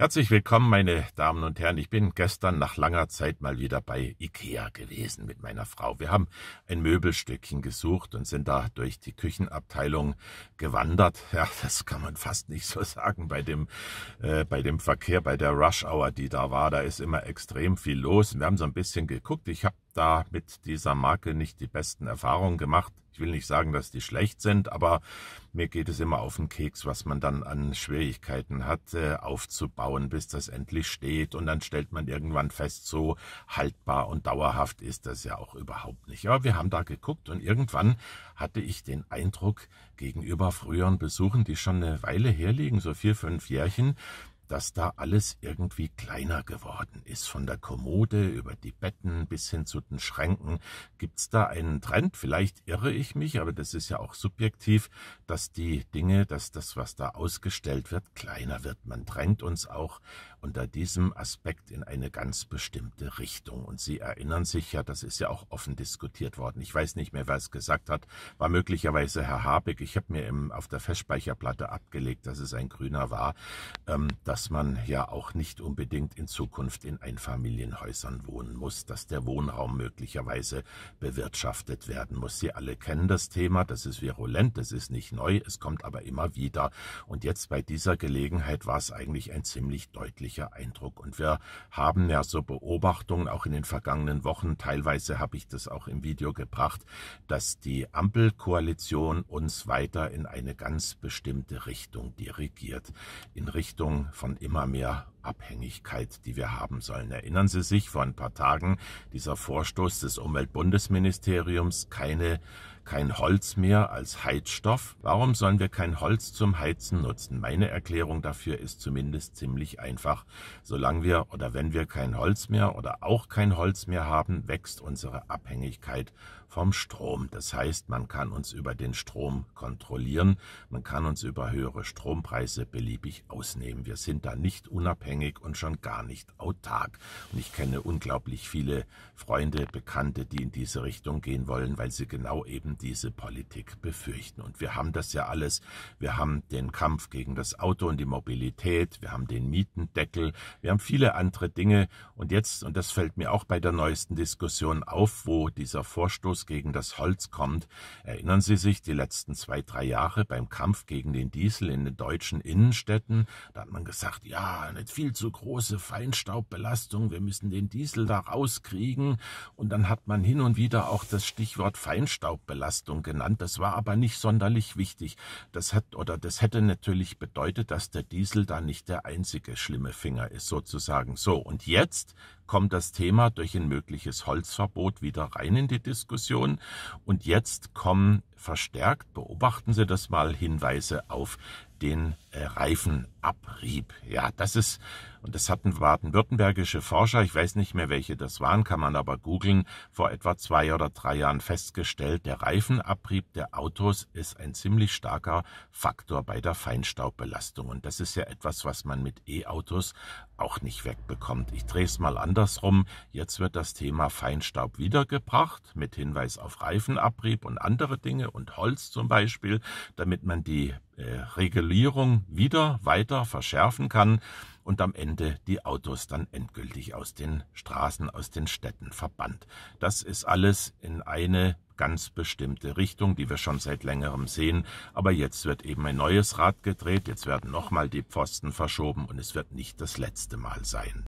Herzlich willkommen, meine Damen und Herren. Ich bin gestern nach langer Zeit mal wieder bei Ikea gewesen mit meiner Frau. Wir haben ein Möbelstückchen gesucht und sind da durch die Küchenabteilung gewandert. Ja, das kann man fast nicht so sagen bei dem, äh, bei dem Verkehr, bei der Rush Hour, die da war. Da ist immer extrem viel los. Wir haben so ein bisschen geguckt. Ich habe da mit dieser Marke nicht die besten Erfahrungen gemacht. Ich will nicht sagen, dass die schlecht sind, aber mir geht es immer auf den Keks, was man dann an Schwierigkeiten hat, äh, aufzubauen, bis das endlich steht. Und dann stellt man irgendwann fest, so haltbar und dauerhaft ist das ja auch überhaupt nicht. Aber wir haben da geguckt und irgendwann hatte ich den Eindruck gegenüber früheren Besuchen, die schon eine Weile herliegen, so vier, fünf Jährchen, dass da alles irgendwie kleiner geworden ist. Von der Kommode über die Betten bis hin zu den Schränken. Gibt's da einen Trend? Vielleicht irre ich mich, aber das ist ja auch subjektiv, dass die Dinge, dass das, was da ausgestellt wird, kleiner wird. Man drängt uns auch unter diesem Aspekt in eine ganz bestimmte Richtung. Und Sie erinnern sich ja, das ist ja auch offen diskutiert worden. Ich weiß nicht mehr, wer es gesagt hat. War möglicherweise Herr Habeck. Ich habe mir im, auf der Festspeicherplatte abgelegt, dass es ein Grüner war. Ähm, dass dass man ja auch nicht unbedingt in Zukunft in Einfamilienhäusern wohnen muss, dass der Wohnraum möglicherweise bewirtschaftet werden muss. Sie alle kennen das Thema, das ist virulent, das ist nicht neu, es kommt aber immer wieder. Und jetzt bei dieser Gelegenheit war es eigentlich ein ziemlich deutlicher Eindruck. Und wir haben ja so Beobachtungen auch in den vergangenen Wochen, teilweise habe ich das auch im Video gebracht, dass die Ampelkoalition uns weiter in eine ganz bestimmte Richtung dirigiert. In Richtung von waren immer mehr Abhängigkeit, die wir haben sollen. Erinnern Sie sich, vor ein paar Tagen dieser Vorstoß des Umweltbundesministeriums, keine, kein Holz mehr als Heizstoff. Warum sollen wir kein Holz zum Heizen nutzen? Meine Erklärung dafür ist zumindest ziemlich einfach. Solange wir oder wenn wir kein Holz mehr oder auch kein Holz mehr haben, wächst unsere Abhängigkeit vom Strom. Das heißt, man kann uns über den Strom kontrollieren, man kann uns über höhere Strompreise beliebig ausnehmen. Wir sind da nicht unabhängig unabhängig und schon gar nicht autark. Und ich kenne unglaublich viele Freunde, Bekannte, die in diese Richtung gehen wollen, weil sie genau eben diese Politik befürchten. Und wir haben das ja alles. Wir haben den Kampf gegen das Auto und die Mobilität, wir haben den Mietendeckel, wir haben viele andere Dinge. Und jetzt, und das fällt mir auch bei der neuesten Diskussion auf, wo dieser Vorstoß gegen das Holz kommt, erinnern Sie sich die letzten zwei, drei Jahre beim Kampf gegen den Diesel in den deutschen Innenstädten, da hat man gesagt, ja, nicht viel zu große Feinstaubbelastung, wir müssen den Diesel da rauskriegen. Und dann hat man hin und wieder auch das Stichwort Feinstaubbelastung genannt. Das war aber nicht sonderlich wichtig. Das hat oder das hätte natürlich bedeutet, dass der Diesel da nicht der einzige schlimme Finger ist, sozusagen. So, und jetzt kommt das Thema durch ein mögliches Holzverbot wieder rein in die Diskussion. Und jetzt kommen verstärkt, beobachten Sie das mal, Hinweise auf den äh, Reifenabrieb. Ja, das ist und das hatten baden-württembergische Forscher, ich weiß nicht mehr, welche das waren, kann man aber googeln, vor etwa zwei oder drei Jahren festgestellt, der Reifenabrieb der Autos ist ein ziemlich starker Faktor bei der Feinstaubbelastung. Und das ist ja etwas, was man mit E-Autos auch nicht wegbekommt. Ich drehe es mal andersrum. Jetzt wird das Thema Feinstaub wiedergebracht mit Hinweis auf Reifenabrieb und andere Dinge und Holz zum Beispiel, damit man die äh, Regulierung wieder weiter verschärfen kann und am Ende die Autos dann endgültig aus den Straßen, aus den Städten verbannt. Das ist alles in eine ganz bestimmte Richtung, die wir schon seit längerem sehen. Aber jetzt wird eben ein neues Rad gedreht, jetzt werden nochmal die Pfosten verschoben und es wird nicht das letzte Mal sein.